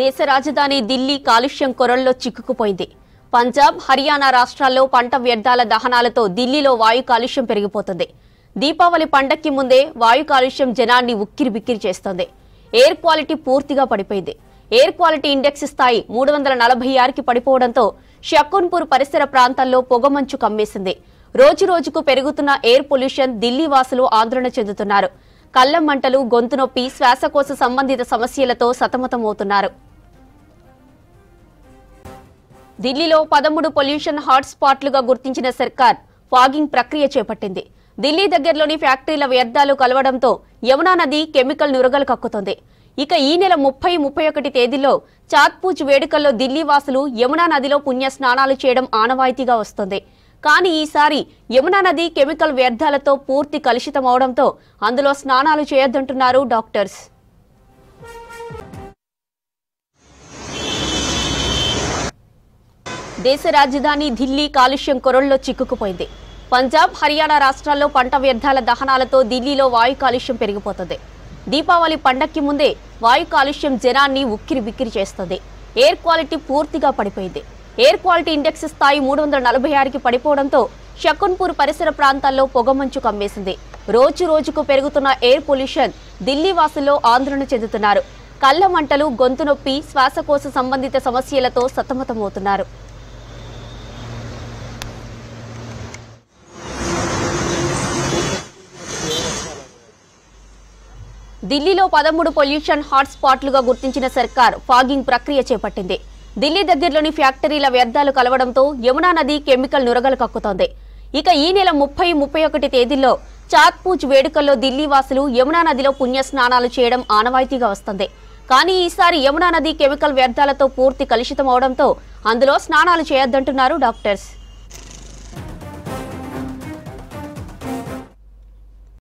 దేశ రాజధాని ఢిల్లీ కాలుష్యం కొరల్లో చిక్కుకుపోయింది పంజాబ్ హర్యానా రాష్ట్రాల్లో పంట వ్యర్థాల దహనాలతో ఢిల్లీలో వాయు కాలుష్యం పెరిగిపోతుంది దీపావళి పండక్కి ముందే వాయు కాలుష్యం జనాన్ని ఉక్కిరి బిక్కిరి చేస్తోంది ఎయిర్ క్వాలిటీ పూర్తిగా పడిపోయింది ఎయిర్ క్వాలిటీ ఇండెక్స్ స్థాయి మూడు వందల నలభై ఆరుకి పడిపోవడంతో షక్కున్పూర్ పరిసర ప్రాంతాల్లో పొగమంచు కమ్మేసింది రోజు రోజుకు పెరుగుతున్న ఎయిర్ పొల్యూషన్ ఢిల్లీ వాసులు ఆందోళన చెందుతున్నారు కళ్ళం మంటలు గొంతు నొప్పి శ్వాసకోశ సంబంధిత సమస్యలతో సతమతమవుతున్నారు ఢిల్లీలో పదమూడు పొల్యూషన్ హాట్ స్పాట్లుగా గుర్తించిన సర్కార్ ఫాగింగ్ ప్రక్రియ చేపట్టింది ఢిల్లీ దగ్గరలోని ఫ్యాక్టరీల వ్యర్థాలు కలవడంతో యమునా నది కెమికల్ నురగలు కక్కుతోంది ఇక ఈ నెల ముప్పై ముప్పై ఒకటి తేదీలో చాత్పూజ్ వేడుకల్లో ఢిల్లీ వాసులు యమునా నదిలో పుణ్య స్నానాలు చేయడం ఆనవాయితీగా వస్తుంది కానీ ఈసారి యమునా నది కెమికల్ వ్యర్థాలతో పూర్తి కలుషితమవడంతో అందులో స్నానాలు చేయొద్దంటున్నారు డాక్టర్స్ దేశ రాజధాని ఢిల్లీ కాలుష్యం కొరల్లో చిక్కుకుపోయింది పంజాబ్ హర్యానా రాష్ట్రాల్లో పంట వ్యర్థాల దహనాలతో ఢిల్లీలో వాయు కాలుష్యం పెరిగిపోతుంది దీపావళి పండక్కి ముందే వాయు కాలుష్యం జనాన్ని ఉక్కిరి బిక్కిరి చేస్తుంది ఎయిర్ క్వాలిటీ పూర్తిగా పడిపోయింది ఎయిర్ క్వాలిటీ ఇండెక్స్ స్థాయి మూడు వందల నలభై ఆరుకి పడిపోవడంతో షకున్పూర్ పరిసర ప్రాంతాల్లో పొగమంచు కమ్మేసింది రోజు రోజుకు పెరుగుతున్న ఎయిర్ పొల్యూషన్ ఢిల్లీ వాసుల్లో ఆందోళన చెందుతున్నారు కళ్ళ మంటలు గొంతు నొప్పి శ్వాసకోశ సంబంధిత సమస్యలతో సతమతమవుతున్నారు ఢిల్లీలో పదమూడు పొల్యూషన్ హాట్స్పాట్లుగా గుర్తించిన సర్కార్ ఫాగింగ్ ప్రక్రియ చేపట్టింది ఢిల్లీ దగ్గరలోని ఫ్యాక్టరీల వ్యర్థాలు కలవడంతో యమునా నది కెమికల్ నురగలు కక్కుతోంది ఇక ఈ నెల ముప్పై ముప్పై ఒకటి తేదీల్లో చాత్పూజ్ వేడుకల్లో ఢిల్లీ వాసులు యమునా నదిలో పుణ్య స్నానాలు చేయడం ఆనవాయితీగా వస్తుంది కానీ ఈసారి యమునా నది కెమికల్ వ్యర్థాలతో పూర్తి కలుషితం అవడంతో అందులో స్నానాలు చేయొద్దంటున్నారు డాక్టర్స్